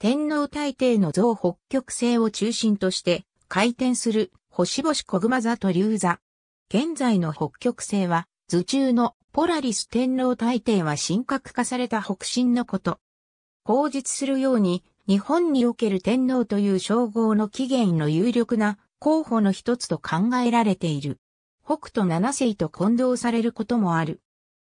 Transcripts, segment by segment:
天皇大帝の像北極星を中心として回転する星々小熊座と竜座。現在の北極星は図中のポラリス天皇大帝は神格化された北進のこと。口述するように日本における天皇という称号の起源の有力な候補の一つと考えられている。北斗七星と混同されることもある。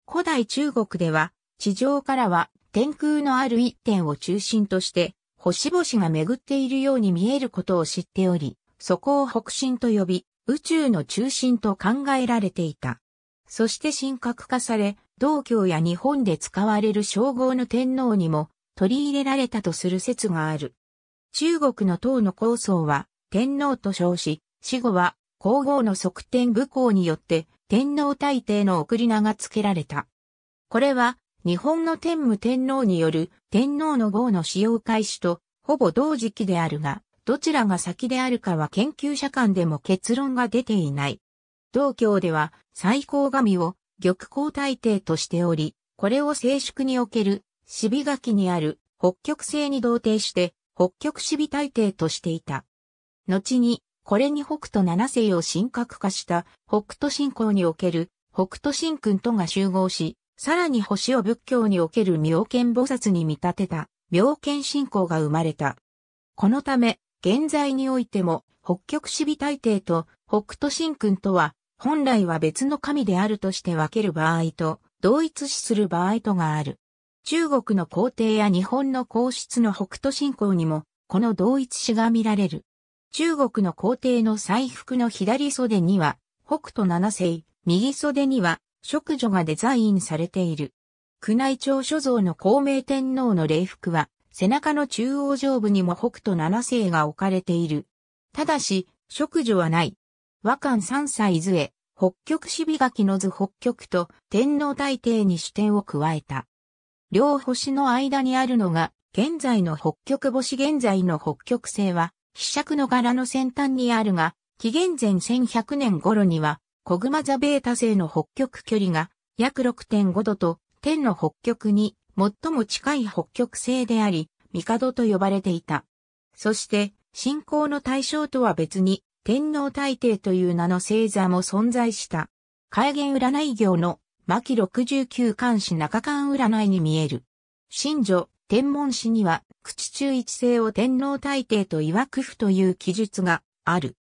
古代中国では地上からは天空のある一点を中心として、星々が巡っているように見えることを知っており、そこを北進と呼び、宇宙の中心と考えられていた。そして神格化され、道教や日本で使われる称号の天皇にも取り入れられたとする説がある。中国の唐の構想は天皇と称し、死後は皇后の側天武功によって天皇大帝の送り名が付けられた。これは日本の天武天皇による天皇の号の使用開始とほぼ同時期であるが、どちらが先であるかは研究者間でも結論が出ていない。道教では最高神を玉光大帝としており、これを静粛における、死美垣にある北極星に同定して、北極死美大帝としていた。後に、これに北斗七星を神格化した北斗神皇における北斗神君とが集合し、さらに星を仏教における妙見菩薩に見立てた妙見信仰が生まれた。このため、現在においても北極死備大帝と北斗神君とは本来は別の神であるとして分ける場合と同一視する場合とがある。中国の皇帝や日本の皇室の北斗信仰にもこの同一視が見られる。中国の皇帝の彩服の左袖には北斗七星、右袖には職女がデザインされている。宮内庁所蔵の孔明天皇の礼服は、背中の中央上部にも北斗七星が置かれている。ただし、職女はない。和漢三歳図へ、北極びがきの図北極と天皇大帝に視点を加えた。両星の間にあるのが、現在の北極星現在の北極星は、被尺の柄の先端にあるが、紀元前1100年頃には、コグマザベータ星の北極距離が約6.5度と天の北極に最も近い北極星であり、帝と呼ばれていた。そして、信仰の対象とは別に、天皇大帝という名の星座も存在した。海原占い業の、牧69監視中間占いに見える。神女、天文史には、口中一星を天皇大帝と曰く府という記述がある。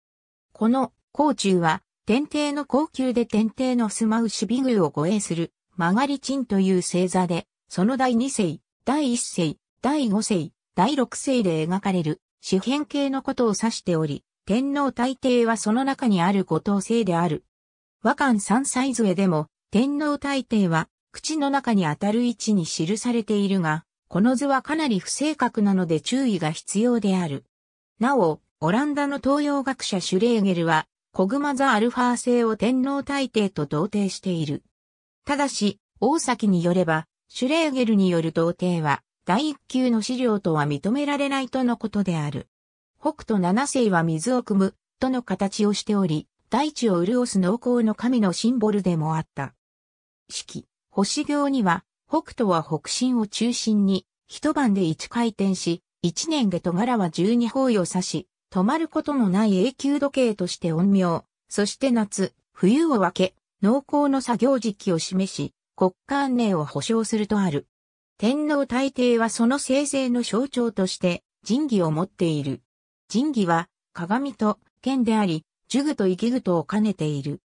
この、甲中は、天帝の高級で天帝の住まう守備宮を護衛する、曲がり鎮という星座で、その第二世、第一世、第五世、第六世で描かれる、四辺形のことを指しており、天皇大帝はその中にある五等星である。和漢三歳杖でも、天皇大帝は、口の中に当たる位置に記されているが、この図はかなり不正確なので注意が必要である。なお、オランダの東洋学者シュレーゲルは、コグマザアルファー星を天皇大帝と同定している。ただし、大崎によれば、シュレーゲルによる同定は、第一級の資料とは認められないとのことである。北斗七世は水を汲む、との形をしており、大地を潤す濃厚の神のシンボルでもあった。四季、星行には、北斗は北進を中心に、一晩で一回転し、一年で戸柄は十二方位を指し、止まることのない永久時計として陰陽、そして夏、冬を分け、濃厚の作業時期を示し、国家安寧を保障するとある。天皇大帝はその生成の象徴として、神器を持っている。神器は、鏡と剣であり、呪具と息具とを兼ねている。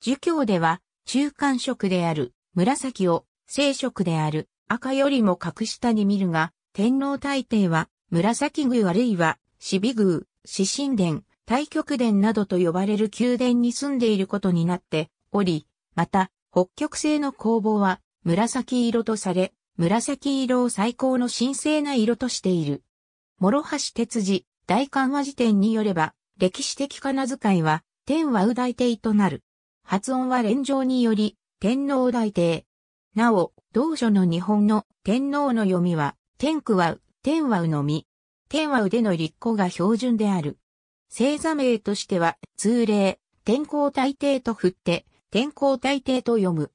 儒教では、中間色である、紫を、聖色である、赤よりも格下に見るが、天皇大帝は、紫具あるいは、死尾具、四神殿、太極殿などと呼ばれる宮殿に住んでいることになっており、また、北極星の工房は紫色とされ、紫色を最高の神聖な色としている。諸橋哲次、大漢和辞典によれば、歴史的仮名遣いは、天は右大帝となる。発音は連城により、天皇大帝。なお、同書の日本の天皇の読みは、天区は、天和うのみ。天は腕の立子が標準である。星座名としては、通例、天候大帝と振って、天候大帝と読む。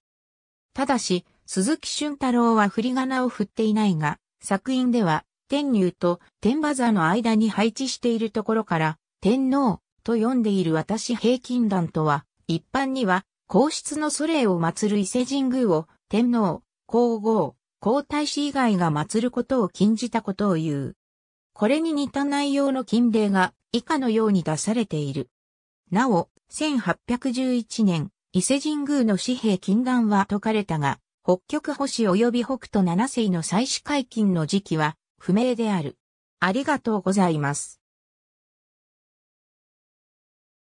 ただし、鈴木俊太郎は振り仮名を振っていないが、作品では、天竜と天馬座の間に配置しているところから、天皇と読んでいる私平均団とは、一般には、皇室の祖霊を祀る伊勢神宮を、天皇、皇后、皇太子以外が祀ることを禁じたことを言う。これに似た内容の禁令が以下のように出されている。なお、1811年、伊勢神宮の紙幣禁断は解かれたが、北極星及び北斗七星の祭祀解禁の時期は不明である。ありがとうございます。